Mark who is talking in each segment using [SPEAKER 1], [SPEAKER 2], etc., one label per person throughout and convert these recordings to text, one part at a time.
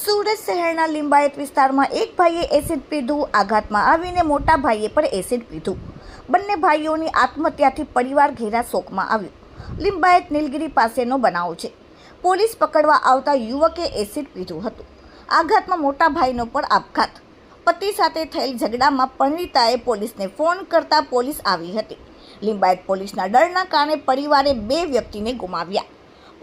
[SPEAKER 1] સુરત શહેરના લિંબાયત વિસ્તારમાં એક ભાઈએ એસિડ પીધું આઘાતમાં આવીને મોટા ભાઈએ પણ એસિડ પીધું બંને ભાઈઓની આત્મહત્યાથી પરિવાર ઘેરા શોકમાં આવ્યો લિંબાયત નીલગીરી પાસેનો બનાવ છે પોલીસ પકડવા આવતા યુવકે એસિડ પીધું હતું આઘાતમાં મોટા ભાઈનો પણ આપઘાત પતિ સાથે થયેલ ઝઘડામાં પરિણીતાએ પોલીસને ફોન કરતા પોલીસ આવી હતી લિંબાયત પોલીસના ડરના કારણે પરિવારે બે વ્યક્તિને ગુમાવ્યા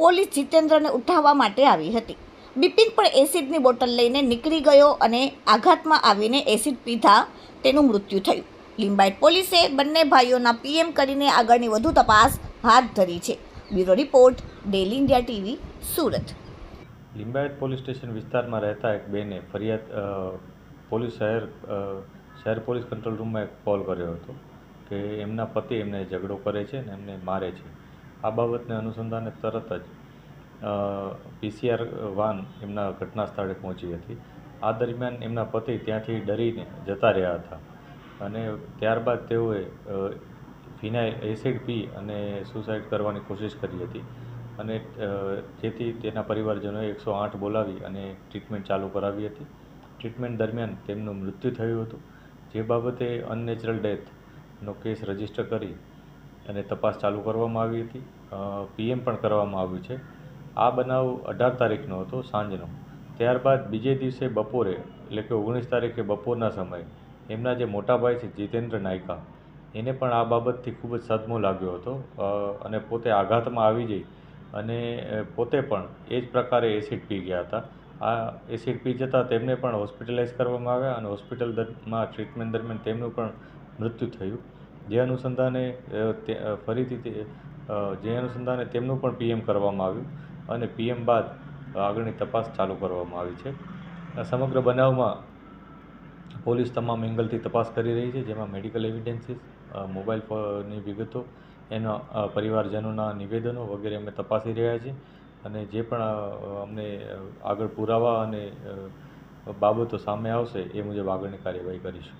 [SPEAKER 1] પોલીસ જીતેન્દ્રને ઉઠાવવા માટે આવી હતી બિપિન પણ એસિડની બોટલ લઈને નીકળી ગયો અને આઘાતમાં આવીને એસિડ પીધા તેનું મૃત્યુ થયું લિંબાયત પોલીસે બંને ભાઈઓના પીએમ કરીને આગળની વધુ તપાસ હાથ ધરી છે bureau report daily India TV Surat
[SPEAKER 2] Limbayat police station વિસ્તારમાં રહેતા એક બેને ફરિયાદ પોલીસ શહેર શહેર પોલીસ કંટ્રોલ રૂમમાં એક કોલ કર્યો હતો કે એમના પતિ એમને ઝઘડો કરે છે અને એમને મારે છે આ બાબતને અનુસંધાને તરત જ પીસીઆર વાન એમના ઘટના સ્થળે પહોંચી હતી આ દરમિયાન એમના પતિ ત્યાંથી ડરીને જતા રહ્યા હતા અને ત્યારબાદ તેઓએ ફિનાઇલ એસિડ પી અને સુસાઇડ કરવાની કોશિશ કરી હતી અને જેથી તેના પરિવારજનોએ એકસો આઠ બોલાવી અને ટ્રીટમેન્ટ ચાલુ કરાવી હતી ટ્રીટમેન્ટ દરમિયાન તેમનું મૃત્યુ થયું હતું જે બાબતે અનનેચરલ ડેથનો કેસ રજીસ્ટર કરી અને તપાસ ચાલુ કરવામાં આવી હતી પીએમ પણ કરવામાં આવ્યું છે આ બનાવ અઢાર તારીખનો હતો સાંજનો ત્યારબાદ બીજે દિવસે બપોરે એટલે કે ઓગણીસ તારીખે બપોરના સમયે એમના જે મોટા ભાઈ છે જીતેન્દ્ર નાયકા એને પણ આ બાબતથી ખૂબ જ સદમો લાગ્યો હતો અને પોતે આઘાતમાં આવી જઈ અને પોતે પણ એ જ પ્રકારે એસિડ પી ગયા હતા આ એસિડ પી જતાં તેમને પણ હોસ્પિટલાઇઝ કરવામાં આવ્યા અને હોસ્પિટલમાં ટ્રીટમેન્ટ દરમિયાન તેમનું પણ મૃત્યુ થયું જે અનુસંધાને ફરીથી તે જે અનુસંધાને તેમનું પણ પીએમ કરવામાં આવ્યું અને પીએમ બાદ આગળની તપાસ ચાલુ કરવામાં આવી છે સમગ્ર બનાવમાં પોલીસ તમામ એંગલથી તપાસ કરી રહી છે જેમાં મેડિકલ એવિડન્સીસ મોબાઈલ ફોનની વિગતો એના પરિવારજનોના નિવેદનો વગેરે અમે તપાસી રહ્યા છીએ અને જે પણ અમને આગળ પુરાવા અને બાબતો સામે આવશે એ મુજબ આગળની કાર્યવાહી કરીશું